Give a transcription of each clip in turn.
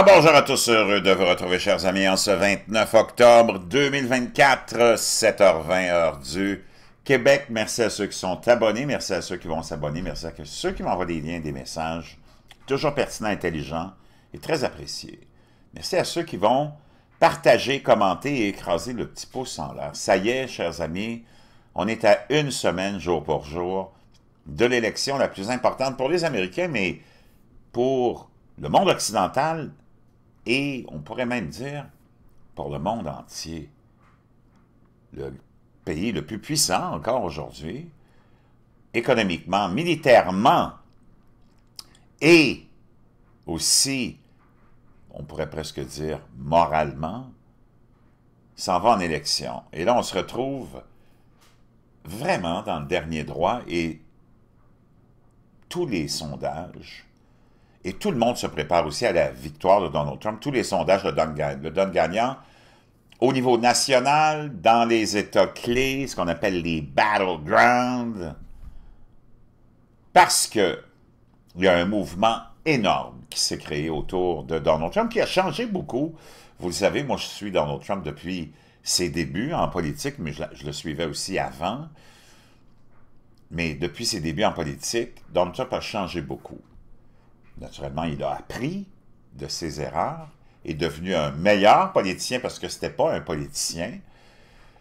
bonjour à tous, heureux de vous retrouver, chers amis, en ce 29 octobre 2024, 7h20, heure du Québec. Merci à ceux qui sont abonnés, merci à ceux qui vont s'abonner, merci à ceux qui m'envoient des liens, des messages, toujours pertinents, intelligents et très appréciés. Merci à ceux qui vont partager, commenter et écraser le petit pouce en l'air. Ça y est, chers amis, on est à une semaine, jour pour jour, de l'élection la plus importante pour les Américains, mais pour le monde occidental, et on pourrait même dire pour le monde entier. Le pays le plus puissant encore aujourd'hui, économiquement, militairement, et aussi, on pourrait presque dire, moralement, s'en va en élection. Et là, on se retrouve vraiment dans le dernier droit et tous les sondages et tout le monde se prépare aussi à la victoire de Donald Trump. Tous les sondages le donnent, le gagnant. Au niveau national, dans les États clés, ce qu'on appelle les battlegrounds, parce que il y a un mouvement énorme qui s'est créé autour de Donald Trump, qui a changé beaucoup. Vous le savez, moi je suis Donald Trump depuis ses débuts en politique, mais je le suivais aussi avant. Mais depuis ses débuts en politique, Donald Trump a changé beaucoup. Naturellement, il a appris de ses erreurs, est devenu un meilleur politicien parce que ce n'était pas un politicien,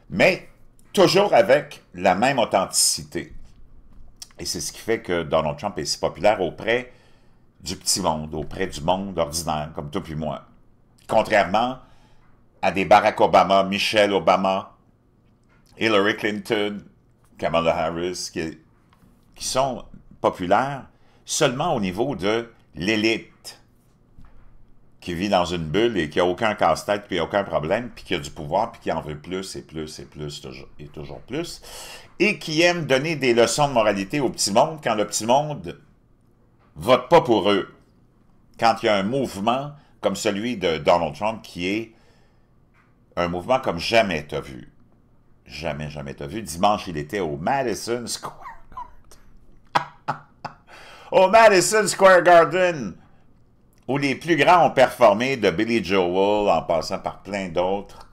mais toujours avec la même authenticité. Et c'est ce qui fait que Donald Trump est si populaire auprès du petit monde, auprès du monde ordinaire, comme toi puis moi. Contrairement à des Barack Obama, Michelle Obama, Hillary Clinton, Kamala Harris, qui sont populaires seulement au niveau de l'élite qui vit dans une bulle et qui n'a aucun casse-tête, puis aucun problème, puis qui a du pouvoir, puis qui en veut plus et plus et plus et toujours plus, et qui aime donner des leçons de moralité au petit monde quand le petit monde ne vote pas pour eux. Quand il y a un mouvement comme celui de Donald Trump qui est un mouvement comme jamais as vu. Jamais, jamais as vu. Dimanche, il était au Madison Square au Madison Square Garden, où les plus grands ont performé, de Billy Joel en passant par plein d'autres,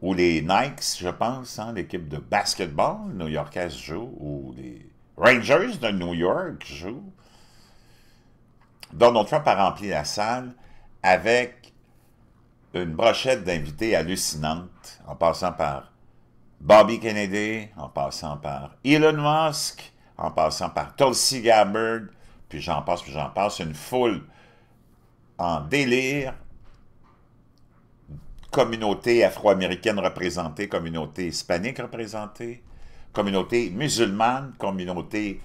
ou les Nikes, je pense, hein, l'équipe de basketball new-yorkaise joue, ou les Rangers de New York jouent. Donald Trump a rempli la salle avec une brochette d'invités hallucinantes. en passant par Bobby Kennedy, en passant par Elon Musk, en passant par Tulsi Gabbard, puis j'en passe, puis j'en passe, une foule en délire, communauté afro-américaine représentée, communauté hispanique représentée, communauté musulmane, communauté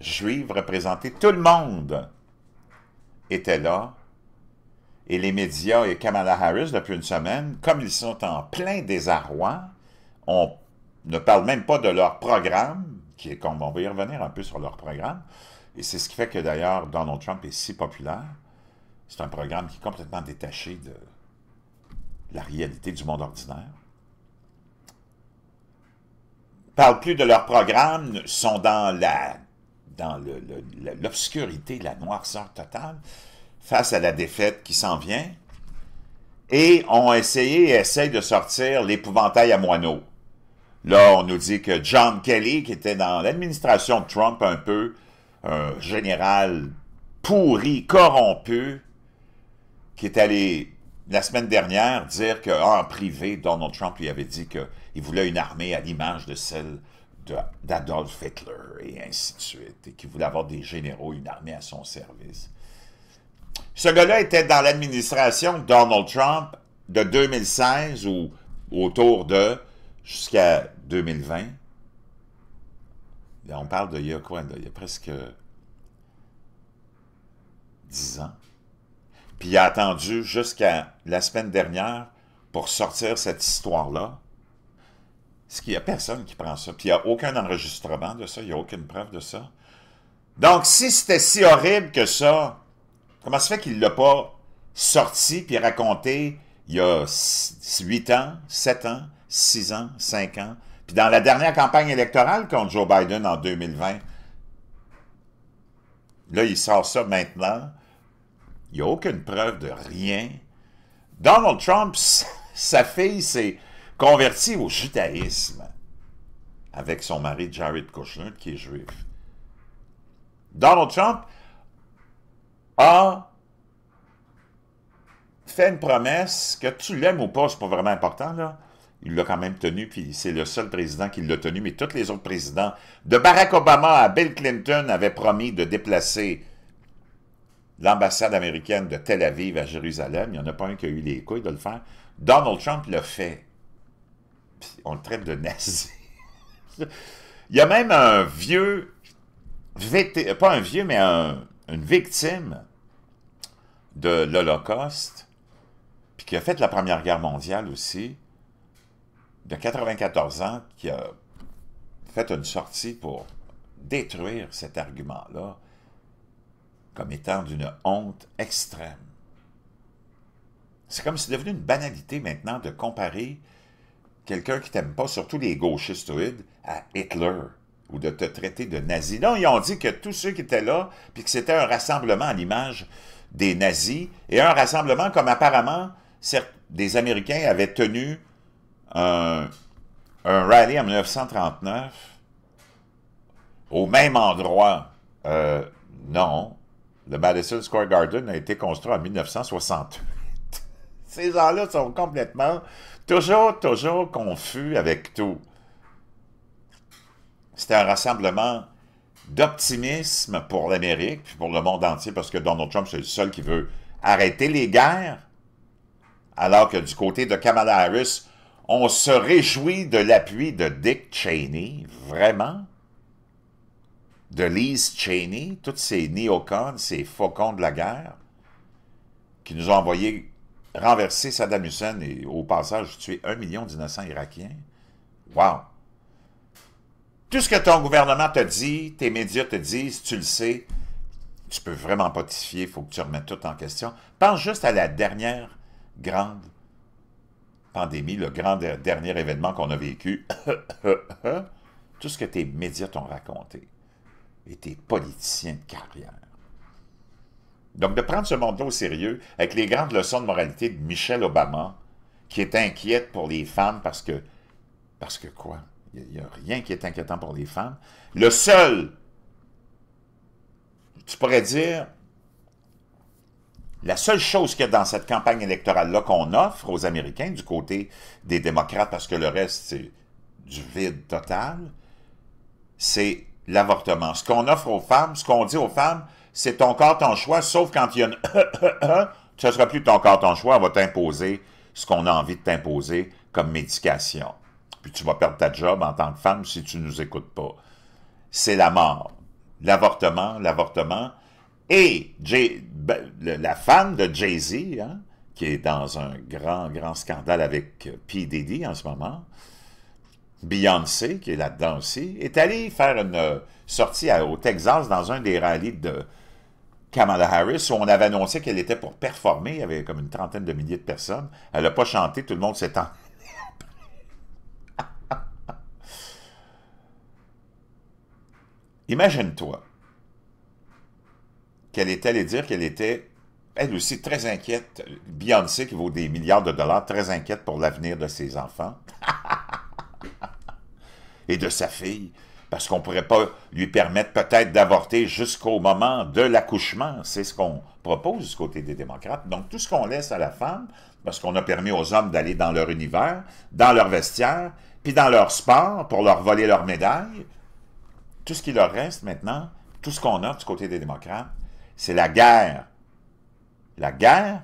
juive représentée, tout le monde était là. Et les médias et Kamala Harris, depuis une semaine, comme ils sont en plein désarroi, on ne parle même pas de leur programme, qui, comme on va y revenir un peu sur leur programme. Et c'est ce qui fait que d'ailleurs Donald Trump est si populaire. C'est un programme qui est complètement détaché de la réalité du monde ordinaire. Ils plus de leur programme, sont dans la dans l'obscurité, la noirceur totale, face à la défaite qui s'en vient, et ont essayé et essayent de sortir l'épouvantail à moineaux. Là, on nous dit que John Kelly, qui était dans l'administration de Trump un peu, un général pourri, corrompu, qui est allé la semaine dernière dire qu'en ah, privé, Donald Trump lui avait dit qu'il voulait une armée à l'image de celle d'Adolf Hitler et ainsi de suite, et qu'il voulait avoir des généraux, une armée à son service. Ce gars-là était dans l'administration Donald Trump de 2016 ou autour de jusqu'à 2020, on parle de il y il y a presque 10 ans. Puis il a attendu jusqu'à la semaine dernière pour sortir cette histoire-là. Ce qu'il n'y a personne qui prend ça. Puis il n'y a aucun enregistrement de ça, il n'y a aucune preuve de ça. Donc, si c'était si horrible que ça, comment se fait qu'il ne l'a pas sorti puis raconté il y a 8 ans, 7 ans, 6 ans, 5 ans, puis dans la dernière campagne électorale contre Joe Biden en 2020, là, il sort ça maintenant. Il n'y a aucune preuve de rien. Donald Trump, sa fille s'est convertie au judaïsme avec son mari Jared Kushner, qui est juif. Donald Trump a fait une promesse, que tu l'aimes ou pas, c'est pas vraiment important, là, il l'a quand même tenu, puis c'est le seul président qui l'a tenu, mais tous les autres présidents, de Barack Obama à Bill Clinton, avaient promis de déplacer l'ambassade américaine de Tel Aviv à Jérusalem. Il n'y en a pas un qui a eu les couilles de le faire. Donald Trump l'a fait. on le traite de nazi. il y a même un vieux, pas un vieux, mais une victime de l'Holocauste, puis qui a fait la Première Guerre mondiale aussi, de 94 ans qui a fait une sortie pour détruire cet argument-là comme étant d'une honte extrême. C'est comme si c'est devenu une banalité maintenant de comparer quelqu'un qui t'aime pas, surtout les gauchistoïdes, à Hitler, ou de te traiter de nazi. Non, ils ont dit que tous ceux qui étaient là, puis que c'était un rassemblement à l'image des nazis, et un rassemblement comme apparemment certes, des Américains avaient tenu un, rallye en 1939 au même endroit. Euh, non, le Madison Square Garden a été construit en 1968. Ces gens-là sont complètement, toujours, toujours confus avec tout. C'était un rassemblement d'optimisme pour l'Amérique, puis pour le monde entier, parce que Donald Trump, c'est le seul qui veut arrêter les guerres, alors que du côté de Kamala Harris, on se réjouit de l'appui de Dick Cheney, vraiment? De Liz Cheney, tous ces néocons, ces faucons de la guerre, qui nous ont envoyé renverser Saddam Hussein et au passage tuer un million d'innocents irakiens. Wow! Tout ce que ton gouvernement te dit, tes médias te disent, tu le sais, tu peux vraiment pas il faut que tu remettes tout en question. Pense juste à la dernière grande pandémie, le grand dernier événement qu'on a vécu, tout ce que tes médias t'ont raconté et tes politiciens de carrière. Donc, de prendre ce monde-là au sérieux, avec les grandes leçons de moralité de Michelle Obama, qui est inquiète pour les femmes parce que... Parce que quoi? Il n'y a, rien qui est inquiétant pour les femmes. Le seul, tu pourrais dire, la seule chose qu'il y a dans cette campagne électorale-là qu'on offre aux Américains du côté des démocrates, parce que le reste, c'est du vide total, c'est l'avortement. Ce qu'on offre aux femmes, ce qu'on dit aux femmes, c'est ton corps, ton choix, sauf quand il y a une... ce ne sera plus ton corps, ton choix, on va t'imposer ce qu'on a envie de t'imposer comme médication. Puis tu vas perdre ta job en tant que femme si tu ne nous écoutes pas. C'est la mort. L'avortement, l'avortement, et ben, la femme de Jay-Z, hein, qui est dans un grand, grand scandale avec euh, P. Diddy en ce moment, Beyoncé, qui est là-dedans aussi, est allée faire une euh, sortie à, au Texas dans un des rallyes de Kamala Harris, où on avait annoncé qu'elle était pour performer, il y avait comme une trentaine de milliers de personnes. Elle n'a pas chanté, tout le monde s'est en... Imagine-toi, qu'elle est allée dire qu'elle était, elle aussi, très inquiète. Beyoncé, qui vaut des milliards de dollars, très inquiète pour l'avenir de ses enfants et de sa fille, parce qu'on ne pourrait pas lui permettre peut-être d'avorter jusqu'au moment de l'accouchement. C'est ce qu'on propose du côté des démocrates. Donc, tout ce qu'on laisse à la femme, parce qu'on a permis aux hommes d'aller dans leur univers, dans leur vestiaire, puis dans leur sport pour leur voler leur médaille, tout ce qui leur reste maintenant, tout ce qu'on a du côté des démocrates, c'est la guerre. La guerre,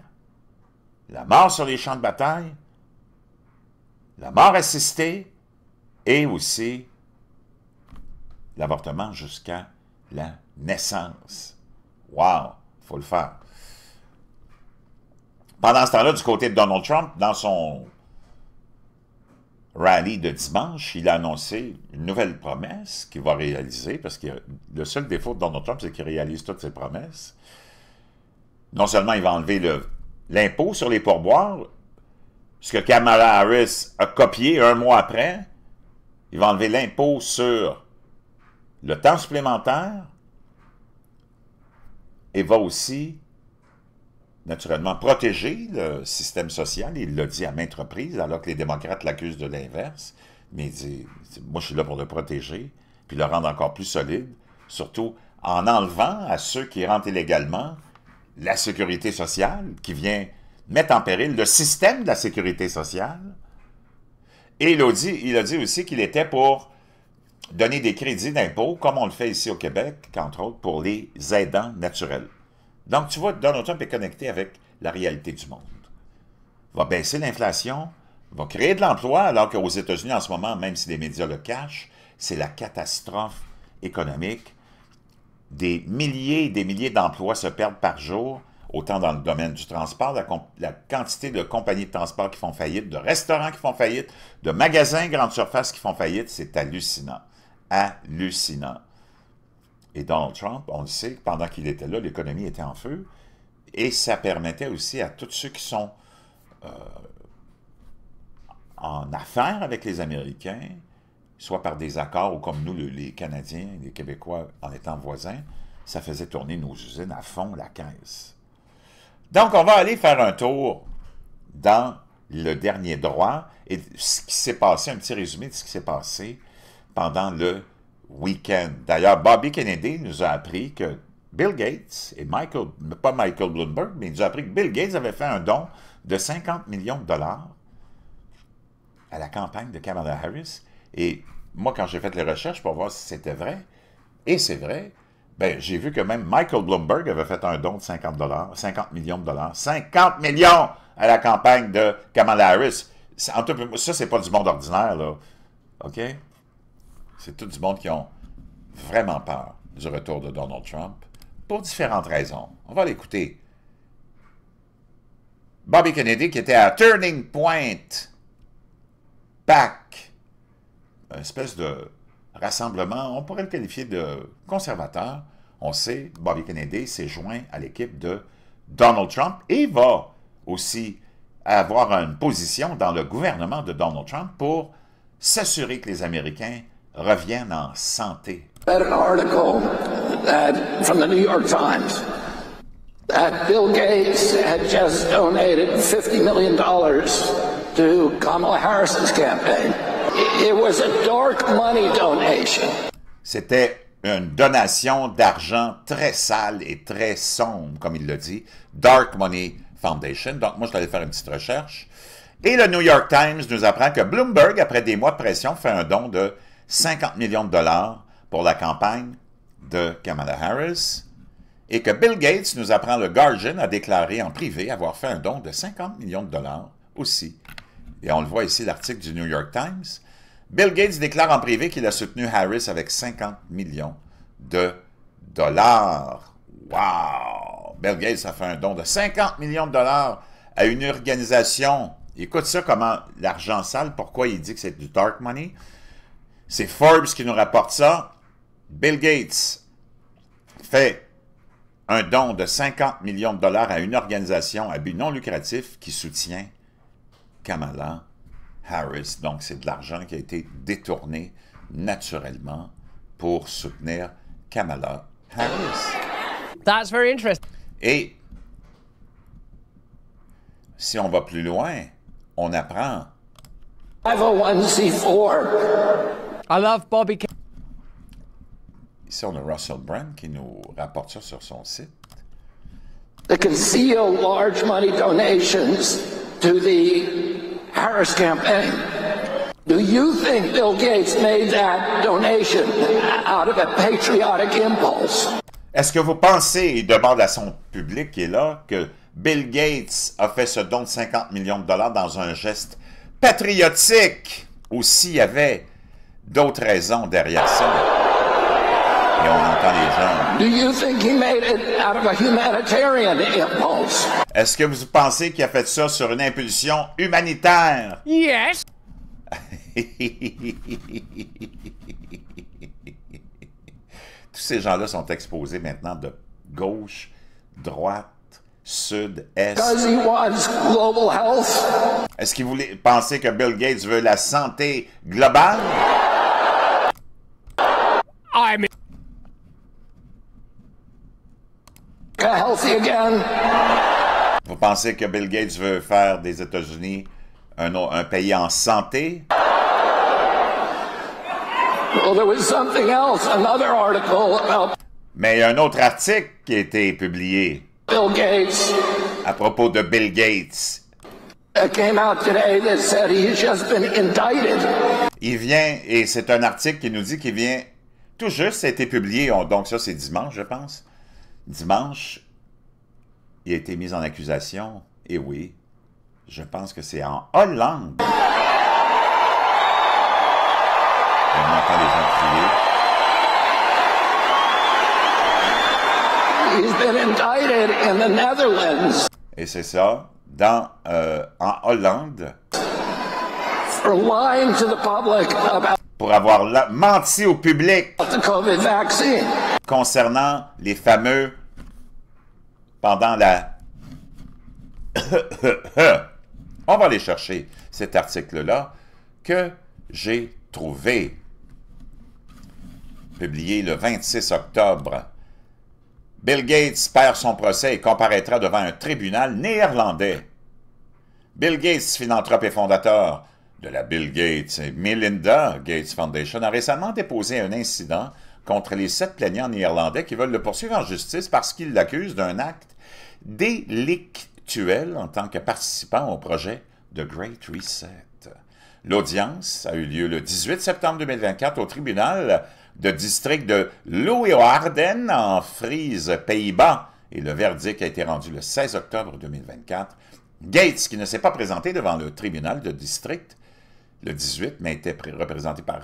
la mort sur les champs de bataille, la mort assistée et aussi l'avortement jusqu'à la naissance. Wow! faut le faire. Pendant ce temps-là, du côté de Donald Trump, dans son Rally de dimanche, il a annoncé une nouvelle promesse qu'il va réaliser, parce que le seul défaut de Donald Trump, c'est qu'il réalise toutes ses promesses. Non seulement il va enlever l'impôt sur les pourboires, ce que Kamala Harris a copié un mois après, il va enlever l'impôt sur le temps supplémentaire et va aussi naturellement protéger le système social, il l'a dit à maintes reprises, alors que les démocrates l'accusent de l'inverse, mais il dit, moi je suis là pour le protéger, puis le rendre encore plus solide, surtout en enlevant à ceux qui rentrent illégalement la sécurité sociale, qui vient mettre en péril le système de la sécurité sociale. Et il a dit, il a dit aussi qu'il était pour donner des crédits d'impôt, comme on le fait ici au Québec, entre autres pour les aidants naturels. Donc, tu vois, Donald Trump est connecté avec la réalité du monde. Va baisser l'inflation, va créer de l'emploi, alors qu'aux États-Unis, en ce moment, même si les médias le cachent, c'est la catastrophe économique. Des milliers et des milliers d'emplois se perdent par jour, autant dans le domaine du transport, la, quantité de compagnies de transport qui font faillite, de restaurants qui font faillite, de magasins grandes surface qui font faillite, c'est hallucinant. Hallucinant. Et Donald Trump, on le sait, pendant qu'il était là, l'économie était en feu. Et ça permettait aussi à tous ceux qui sont euh, en affaires avec les Américains, soit par des accords ou comme nous, les Canadiens, les Québécois, en étant voisins, ça faisait tourner nos usines à fond la caisse. Donc, on va aller faire un tour dans le dernier droit et ce qui s'est passé, un petit résumé de ce qui s'est passé pendant le week-end. D'ailleurs, Bobby Kennedy nous a appris que Bill Gates et Michael, pas Michael Bloomberg, mais il nous a appris que Bill Gates avait fait un don de 50 millions de dollars à la campagne de Kamala Harris. Et moi, quand j'ai fait les recherches pour voir si c'était vrai, et c'est vrai, ben, j'ai vu que même Michael Bloomberg avait fait un don de 50 dollars, 50 millions de dollars, 50 millions à la campagne de Kamala Harris. Ça, ça c'est pas du monde ordinaire, là. OK? c'est tout du monde qui ont vraiment peur du retour de Donald Trump pour différentes raisons. On va l'écouter. Bobby Kennedy qui était à Turning Point, PAC, une espèce de rassemblement, on pourrait le qualifier de conservateur. On sait, Bobby Kennedy s'est joint à l'équipe de Donald Trump et va aussi avoir une position dans le gouvernement de Donald Trump pour s'assurer que les Américains reviennent en santé. C'était une donation d'argent très sale et très sombre, comme il le dit, Dark Money Foundation. Donc, moi, je suis allé faire une petite recherche. Et le New York Times nous apprend que Bloomberg, après des mois de pression, fait un don de 50 millions de dollars pour la campagne de Kamala Harris et que Bill Gates nous apprend le Guardian a déclaré en privé avoir fait un don de 50 millions de dollars aussi. Et on le voit ici, l'article du New York Times. Bill Gates déclare en privé qu'il a soutenu Harris avec 50 millions de dollars. Wow! Bill Gates a fait un don de 50 millions de dollars à une organisation. Écoute ça, comment l'argent sale, pourquoi il dit que c'est du dark money. C'est Forbes qui nous rapporte ça. Bill Gates fait un don de 50 millions de dollars à une organisation à but non lucratif qui soutient Kamala Harris. Donc, c'est de l'argent qui a été détourné naturellement pour soutenir Kamala Harris. That's very interesting. Et si on va plus loin, on apprend. 501c4. I love Bobby Ici, on a Russell Brand qui nous rapporte ça sur son site. They conceal large money donations to the Harris campaign. Do you think Bill Gates made that donation out of a patriotic impulse? Est-ce que vous pensez, il demande à son public qui est là, que Bill Gates a fait ce don de 50 millions de dollars dans un geste patriotique? Ou s'il y avait d'autres raisons derrière ça. Et on entend les gens. Est-ce que vous pensez qu'il a fait ça sur une impulsion humanitaire? Yes! Tous ces gens-là sont exposés maintenant de gauche, droite, sud, est. Est-ce qu'ils voulait penser que Bill Gates veut la santé globale? Vous pensez que Bill Gates veut faire des États-Unis un, un, pays en santé? Mais il y a un autre article qui a été publié. À propos de Bill Gates. Il vient, et c'est un article qui nous dit qu'il vient tout juste, ça a été publié, donc ça c'est dimanche, je pense. Dimanche, il a été mis en accusation, et oui, je pense que c'est en Hollande. Et on entend les gens crier. Et c'est ça, dans, euh, en Hollande pour avoir menti au public concernant les fameux pendant la... On va aller chercher cet article-là que j'ai trouvé, publié le 26 octobre. Bill Gates perd son procès et comparaîtra devant un tribunal néerlandais. Bill Gates, philanthrope et fondateur, de la Bill Gates et Melinda Gates Foundation a récemment déposé un incident contre les sept plaignants néerlandais qui veulent le poursuivre en justice parce qu'ils l'accusent d'un acte délictuel en tant que participant au projet de Great Reset. L'audience a eu lieu le 18 septembre 2024 au tribunal de district de Leeuwarden en Frise, Pays-Bas, et le verdict a été rendu le 16 octobre 2024. Gates, qui ne s'est pas présenté devant le tribunal de district, le 18, mais était représenté par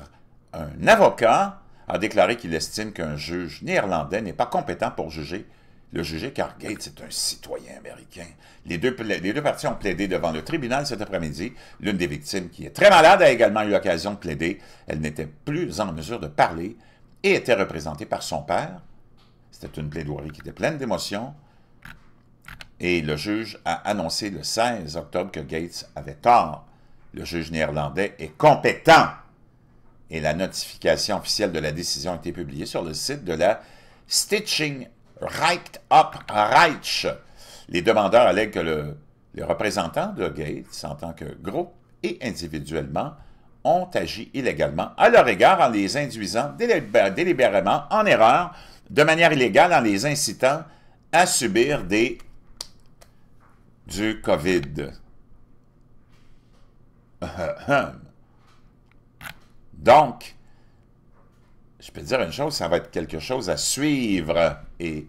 un avocat, a déclaré qu'il estime qu'un juge néerlandais n'est pas compétent pour juger le jugé, car Gates est un citoyen américain. Les deux, les deux parties ont plaidé devant le tribunal cet après-midi. L'une des victimes, qui est très malade, a également eu l'occasion de plaider. Elle n'était plus en mesure de parler et était représentée par son père. C'était une plaidoirie qui était pleine d'émotions. Et le juge a annoncé le 16 octobre que Gates avait tort le juge néerlandais est compétent et la notification officielle de la décision a été publiée sur le site de la Stitching Right Up Reich. Les demandeurs allèguent que les représentants de Gates, en tant que groupe et individuellement, ont agi illégalement à leur égard en les induisant délibérément en erreur, de manière illégale, en les incitant à subir des du COVID. Donc, je peux dire une chose, ça va être quelque chose à suivre. Et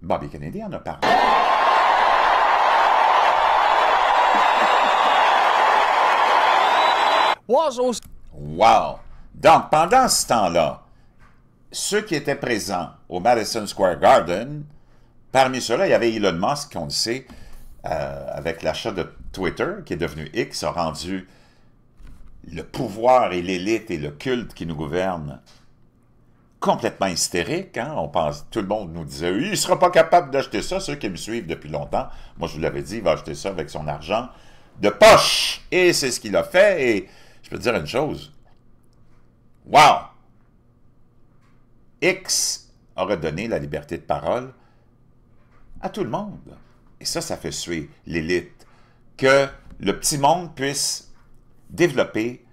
Bobby Kennedy en a parlé. Wow! Donc, pendant ce temps-là, ceux qui étaient présents au Madison Square Garden, parmi ceux-là, il y avait Elon Musk, qu'on le sait, euh, avec l'achat de Twitter, qui est devenu X, a rendu le pouvoir et l'élite et le culte qui nous gouverne complètement hystérique. Hein. On pense, tout le monde nous disait, il ne sera pas capable d'acheter ça, ceux qui me suivent depuis longtemps. Moi, je vous l'avais dit, il va acheter ça avec son argent de poche. Et c'est ce qu'il a fait. Et je peux dire une chose. Wow! X aurait donné la liberté de parole à tout le monde et ça, ça fait suer l'élite, que le petit monde puisse développer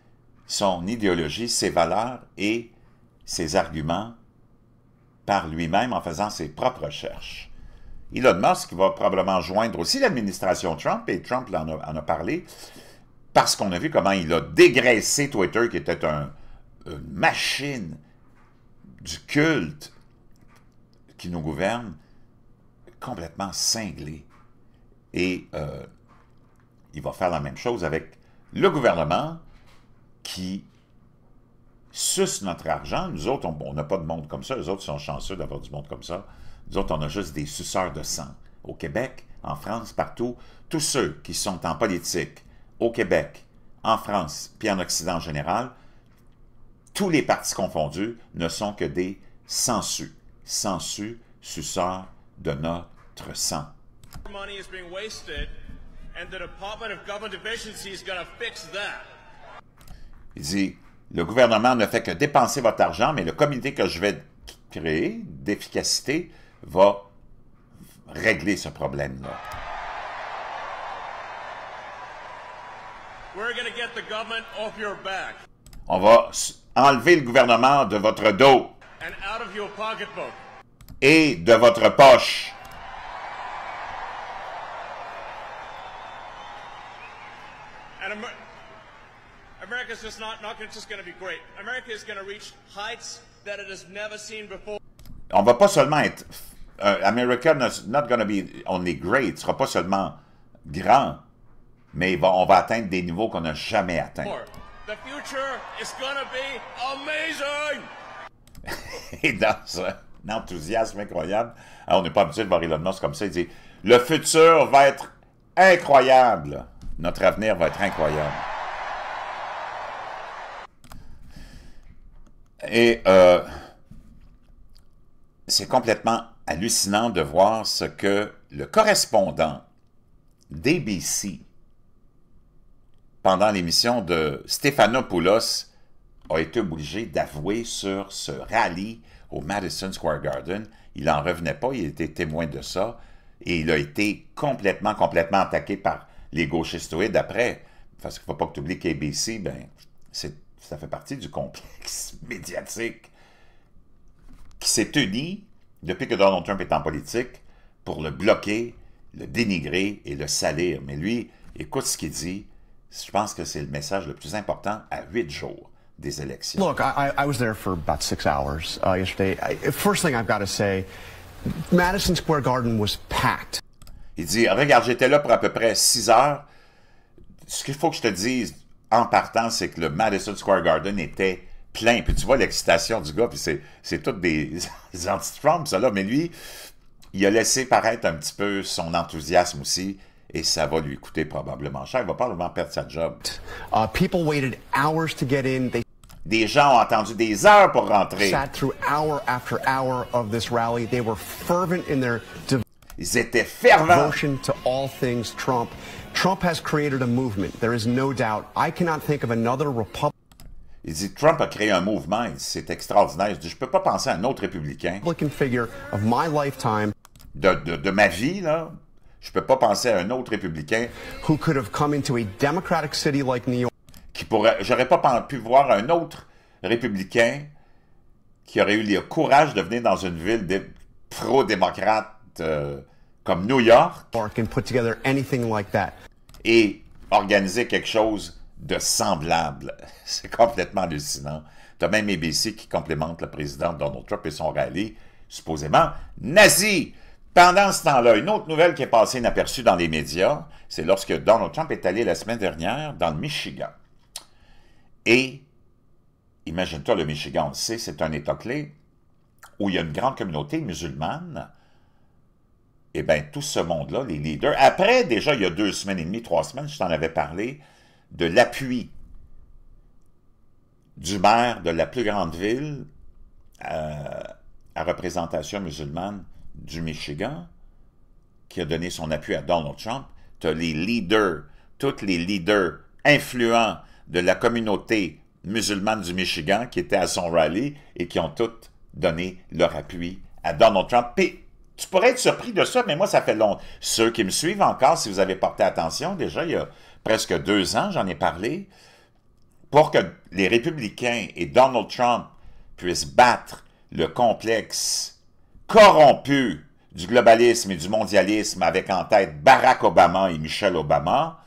son idéologie, ses valeurs et ses arguments par lui-même en faisant ses propres recherches. Il a Elon Musk va probablement joindre aussi l'administration Trump, et Trump en a, parlé, parce qu'on a vu comment il a dégraissé Twitter, qui était une machine du culte qui nous gouverne, complètement cinglée. Et euh, il va faire la même chose avec le gouvernement qui suce notre argent. Nous autres, on n'a pas de monde comme ça. Les autres sont chanceux d'avoir du monde comme ça. Nous autres, on a juste des suceurs de sang. Au Québec, en France, partout, tous ceux qui sont en politique, au Québec, en France, puis en Occident en général, tous les partis confondus ne sont que des sangsues, sangsues, suceurs de notre sang. Il dit, le gouvernement ne fait que dépenser votre argent, mais le comité que je vais créer d'efficacité va régler ce problème-là. On va enlever le gouvernement de votre dos et de votre poche. On va pas seulement être uh, America is not going to be only great, sera pas seulement grand, mais on va atteindre des niveaux qu'on n'a jamais atteints. Et dans un enthousiasme incroyable. Hein, on n'est pas habitué de voir Elon Musk comme ça. Il dit Le futur va être incroyable. Notre avenir va être incroyable. Et euh, c'est complètement hallucinant de voir ce que le correspondant d'ABC pendant l'émission de Poulos a été obligé d'avouer sur ce rallye au Madison Square Garden. Il n'en revenait pas, il était témoin de ça, et il a été complètement, complètement attaqué par les gauchistoïdes d'après, parce qu'il ne faut pas que tu oublies qu'ABC, ben, ça fait partie du complexe médiatique qui s'est uni depuis que Donald Trump est en politique pour le bloquer, le dénigrer et le salir. Mais lui, écoute ce qu'il dit. Je pense que c'est le message le plus important à huit jours. des élections. Look, I, was there for about six hours uh, yesterday. first thing I've got to say, Madison Square Garden was packed. Il dit, ah, regarde, j'étais là pour à peu près 6 heures. Ce qu'il faut que je te dise en partant, c'est que le Madison Square Garden était plein. Puis tu vois l'excitation du gars, puis c'est toutes des, anti-Trump, ça là. Mais lui, il a laissé paraître un petit peu son enthousiasme aussi. Et ça va lui coûter probablement cher. Il va probablement perdre sa job. Uh, des gens ont attendu des heures pour rentrer. Sat through hour after hour of this rally. They were fervent in their ils étaient fervents. Trump. a Il dit Trump a créé un mouvement. C'est extraordinaire. Je ne peux pas penser à un autre républicain. Figure of my lifetime. De, ma vie, là. Je peux pas penser à un autre républicain. could democratic Qui pourrait. J'aurais pas pu voir un autre républicain qui aurait eu le courage de venir dans une ville pro-démocrate euh, comme New York et organiser quelque chose de semblable. C'est complètement hallucinant. Tu as même ABC qui complémente le président Donald Trump et son rallye, supposément nazi. Pendant ce temps-là, une autre nouvelle qui est passée inaperçue dans les médias, c'est lorsque Donald Trump est allé la semaine dernière dans le Michigan. Et, imagine-toi, le Michigan, on le sait, c'est un État clé où il y a une grande communauté musulmane eh bien, tout ce monde-là, les leaders, après, déjà, il y a deux semaines et demie, trois semaines, je t'en avais parlé, de l'appui du maire de la plus grande ville euh, à représentation musulmane du Michigan, qui a donné son appui à Donald Trump, tu as les leaders, tous les leaders influents de la communauté musulmane du Michigan qui étaient à son rallye et qui ont toutes donné leur appui à Donald Trump tu pourrais être surpris de ça, mais moi, ça fait longtemps. Ceux qui me suivent encore, si vous avez porté attention, déjà, il y a presque deux ans, j'en ai parlé, pour que les républicains et Donald Trump puissent battre le complexe corrompu du globalisme et du mondialisme avec en tête Barack Obama et Michelle Obama,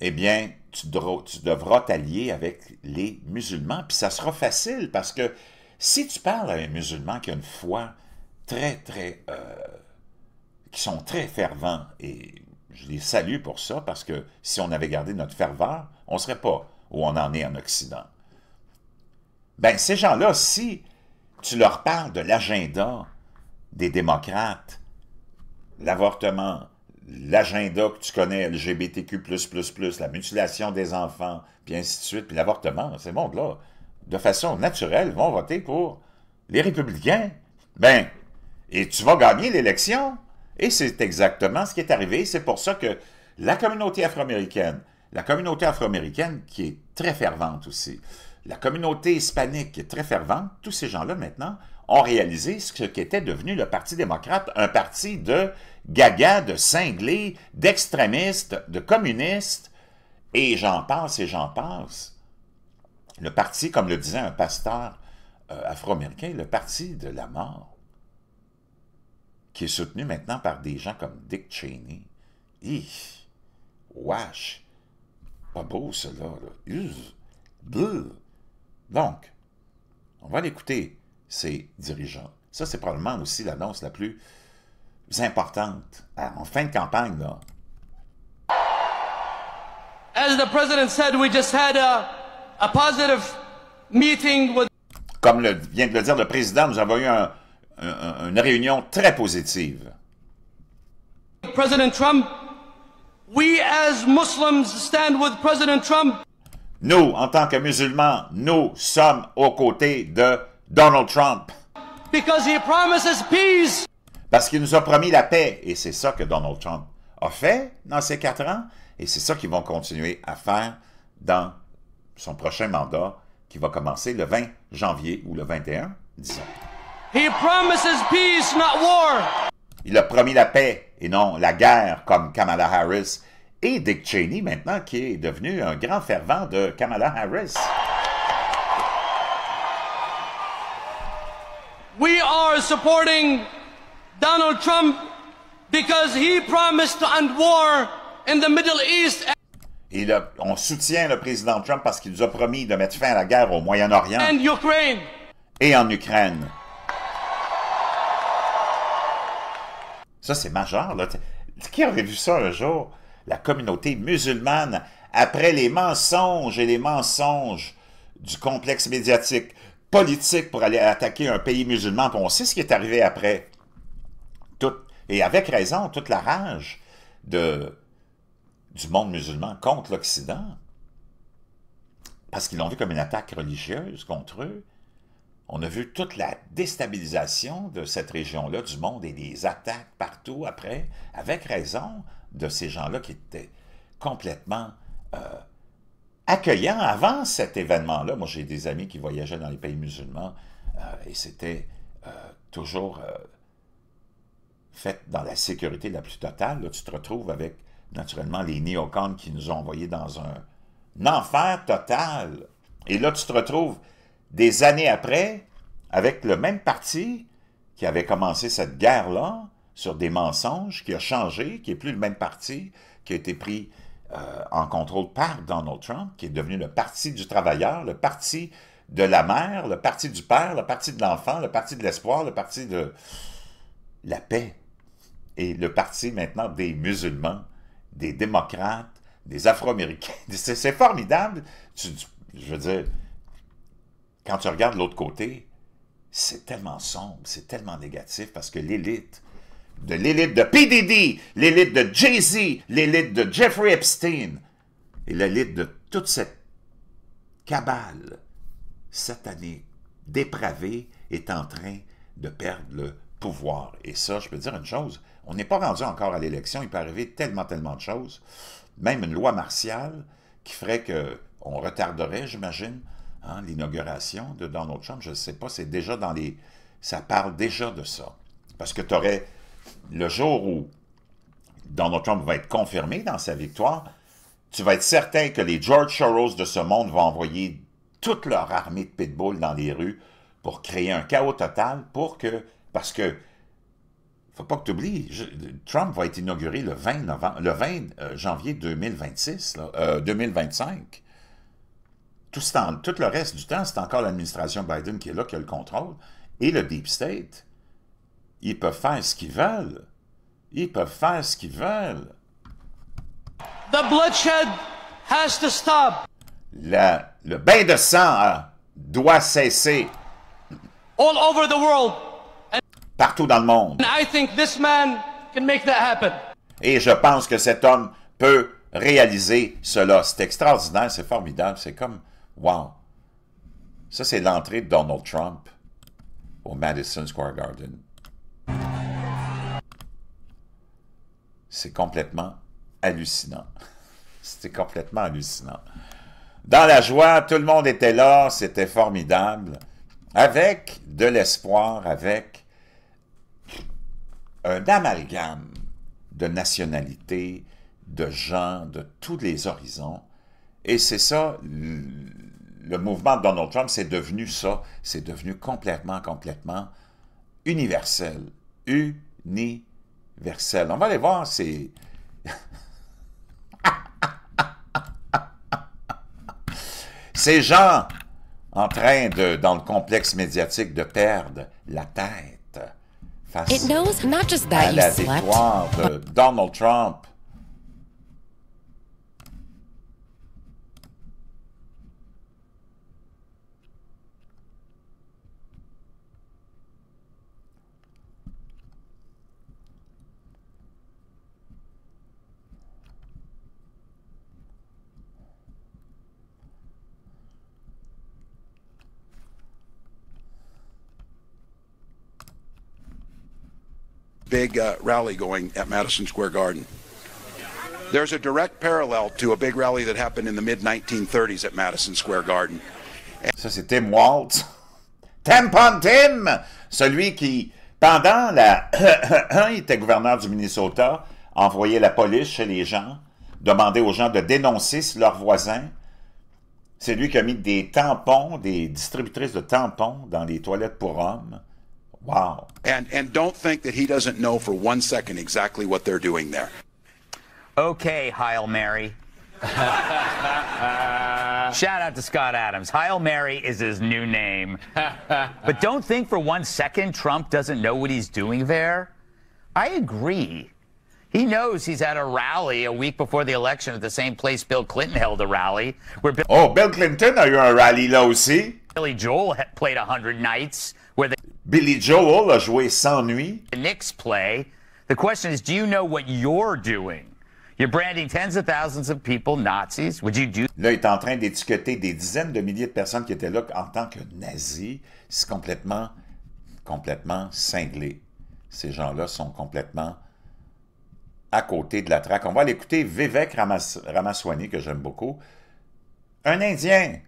eh bien, tu, tu devras t'allier avec les musulmans. Puis ça sera facile parce que si tu parles à un musulman qui a une foi, très, très... Euh, qui sont très fervents et je les salue pour ça parce que si on avait gardé notre ferveur, on ne serait pas où on en est en Occident. Ben, ces gens-là, si tu leur parles de l'agenda des démocrates, l'avortement, l'agenda que tu connais, LGBTQ++, la mutilation des enfants, puis ainsi de suite, puis l'avortement, ces mondes-là, de façon naturelle, vont voter pour les républicains. Ben, et tu vas gagner l'élection. Et c'est exactement ce qui est arrivé. C'est pour ça que la communauté afro-américaine, la communauté afro-américaine qui est très fervente aussi, la communauté hispanique qui est très fervente, tous ces gens-là maintenant ont réalisé ce qu'était devenu le Parti démocrate, un parti de gaga, de cinglés, d'extrémistes, de communistes, et j'en passe et j'en passe. Le parti, comme le disait un pasteur euh, afro-américain, le parti de la mort qui est soutenu maintenant par des gens comme Dick Cheney. y, Wesh! Pas beau, cela, là. Donc, on va l'écouter, ces dirigeants. Ça, c'est probablement aussi l'annonce la plus importante ah, en fin de campagne, là. Comme vient de le dire le président, nous avons eu un une réunion très positive. Nous, en tant que musulmans, nous sommes aux côtés de Donald Trump. Parce qu'il nous a promis la paix, et c'est ça que Donald Trump a fait dans ces quatre ans, et c'est ça qu'ils vont continuer à faire dans son prochain mandat qui va commencer le 20 janvier ou le 21, disons. Il a promis la paix et non la guerre, comme Kamala Harris et Dick Cheney maintenant, qui est devenu un grand fervent de Kamala Harris. We are supporting Donald Trump because he promised end war in the Middle East. on soutient le président Trump parce qu'il nous a promis de mettre fin à la guerre au Moyen-Orient. Et en Ukraine. Ça, c'est majeur. Qui aurait vu ça un jour? La communauté musulmane, après les mensonges et les mensonges du complexe médiatique, politique pour aller attaquer un pays musulman, on sait ce qui est arrivé après. et avec raison, toute la rage de, du monde musulman contre l'Occident, parce qu'ils l'ont vu comme une attaque religieuse contre eux, on a vu toute la déstabilisation de cette région-là, du monde, et des attaques partout après, avec raison de ces gens-là qui étaient complètement euh, accueillants avant cet événement-là. Moi, j'ai des amis qui voyageaient dans les pays musulmans euh, et c'était euh, toujours fait dans la sécurité la plus totale. Là, tu te retrouves avec, naturellement, les néocons qui nous ont envoyés dans un enfer total. Et là, tu te retrouves des années après, avec le même parti qui avait commencé cette guerre-là sur des mensonges, qui a changé, qui n'est plus le même parti, qui a été pris euh, en contrôle par Donald Trump, qui est devenu le parti du travailleur, le parti de la mère, le parti du père, le parti de l'enfant, le parti de l'espoir, le parti de la paix, et le parti maintenant des musulmans, des démocrates, des Afro-Américains. C'est formidable. je veux dire, quand tu regardes l'autre côté, c'est tellement sombre, c'est tellement négatif parce que l'élite, de l'élite de PDD, l'élite de Jay-Z, l'élite de Jeffrey Epstein et l'élite de toute cette cabale satanée, dépravée, est en train de perdre le pouvoir. Et ça, je peux dire une chose, on n'est pas rendu encore à l'élection, il peut arriver tellement, tellement de choses. Même une loi martiale qui ferait qu'on retarderait, j'imagine, Hein, l'inauguration de Donald Trump, je ne sais pas, c'est déjà dans les... ça parle déjà de ça. Parce que tu aurais, le jour où Donald Trump va être confirmé dans sa victoire, tu vas être certain que les George Soros de ce monde vont envoyer toute leur armée de pitbull dans les rues pour créer un chaos total pour que... Parce que, faut pas que tu oublies, Trump va être inauguré le 20, le euh, janvier 2026, 2025 tout, le reste du temps, c'est encore l'administration Biden qui est là, qui a le contrôle. Et le Deep State, ils peuvent faire ce qu'ils veulent. Ils peuvent faire ce qu'ils veulent. The bloodshed has to stop. le bain de sang euh, doit cesser. All over the world. Partout dans le monde. Et je pense que cet homme peut réaliser cela. C'est extraordinaire, c'est formidable, c'est comme Wow! Ça, c'est l'entrée de Donald Trump au Madison Square Garden. C'est complètement hallucinant. C'était complètement hallucinant. Dans la joie, tout le monde était là, c'était formidable. Avec de l'espoir, avec un amalgame de nationalités, de gens, de tous les horizons. Et c'est ça le mouvement de Donald Trump, c'est devenu ça. C'est devenu complètement, complètement universel. Universel. On va aller voir, c'est... Ces gens en train de, dans le complexe médiatique, de perdre la tête face à la victoire de Donald Trump big uh, rally going at Madison Square Garden. There's a direct parallel to a big rally that happened in the mid 1930s at Madison Square Garden. Ça, c'est Tim Waltz. Tampon Tim, celui qui, pendant la. il était gouverneur du Minnesota, envoyait la police chez les gens, demandait aux gens de dénoncer leurs voisins. C'est lui qui a mis des tampons, des distributrices de tampons dans les toilettes pour hommes. Wow. And, and don't think that he doesn't know for one second exactly what they're doing there. Okay, Heil Mary. Shout out to Scott Adams. Heil Mary is his new name. but don't think for one second Trump doesn't know what he's doing there. I agree. He knows he's at a rally a week before the election at the same place Bill Clinton held a rally. Where Bill oh, Bill Clinton, are you at a rally, Losi? Billy Joel played 100 nights Billy Joel a joué sans nuit. play. The question is, do you know what you're doing? tens of thousands of people Nazis. Would you do? Là, il est en train d'étiqueter des dizaines de milliers de personnes qui étaient là en tant que nazis. C'est complètement, complètement cinglé. Ces gens-là sont complètement à côté de la traque. On va l'écouter Vivek Ramas que j'aime beaucoup. Un Indien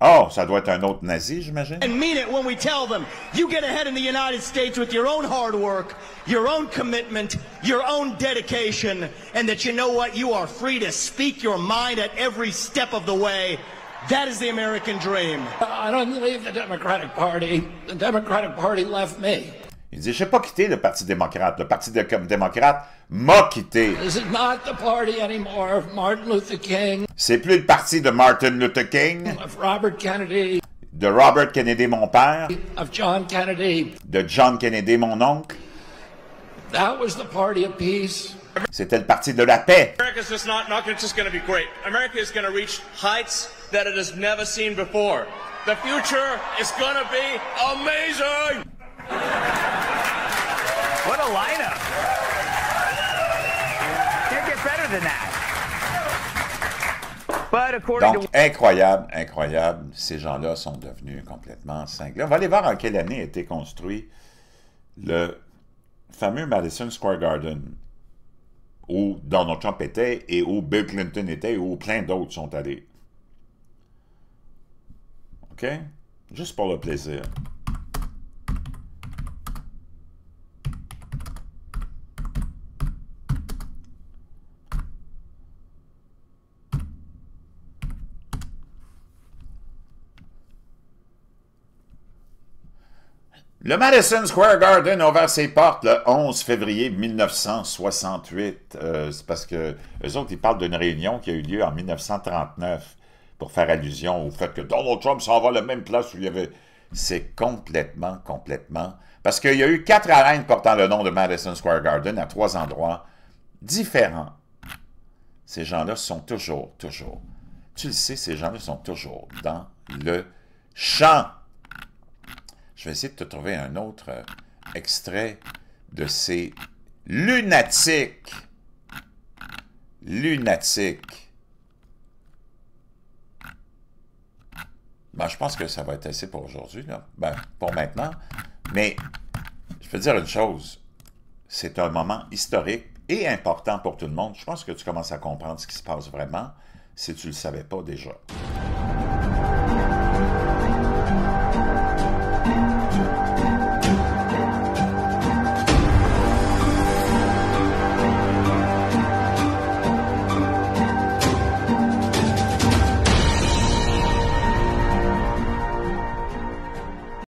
Oh, ça doit être un autre nazi, j'imagine. And mean it when we tell them. You get ahead in the United States with your own hard work, your own commitment, your own dedication, and that you know what? You are free to speak your mind at every step of the way. That is the American dream. I don't leave the Democratic Party. The Democratic Party left me. Il dit, n'ai pas quitté le Parti démocrate. Le Parti démocrate m'a quitté. C'est plus le parti de Martin Luther King. Of Robert Kennedy. De Robert Kennedy, mon père. Of John Kennedy. De John Kennedy, mon oncle. That was the party of peace. C'était le parti de la paix. just not, just going to be great. America is going to reach heights that it has never seen before. The future is going to be amazing. Donc, incroyable, incroyable. Ces gens-là sont devenus complètement cinglés. On va aller voir en quelle année a été construit le fameux Madison Square Garden où Donald Trump était et où Bill Clinton était et où plein d'autres sont allés. OK? Juste pour le plaisir. Le Madison Square Garden a ouvert ses portes le 11 février 1968. Euh, c'est parce que eux autres, ils parlent d'une réunion qui a eu lieu en 1939 pour faire allusion au fait que Donald Trump s'en va à la même place où il y avait... C'est complètement, complètement... Parce qu'il y a eu quatre arènes portant le nom de Madison Square Garden à trois endroits différents. Ces gens-là sont toujours, toujours... Tu le sais, ces gens-là sont toujours dans le champ. Je vais essayer de te trouver un autre euh, extrait de ces lunatiques. Lunatiques. Ben, je pense que ça va être assez pour aujourd'hui, ben, pour maintenant. Mais je veux dire une chose, c'est un moment historique et important pour tout le monde. Je pense que tu commences à comprendre ce qui se passe vraiment si tu ne le savais pas déjà.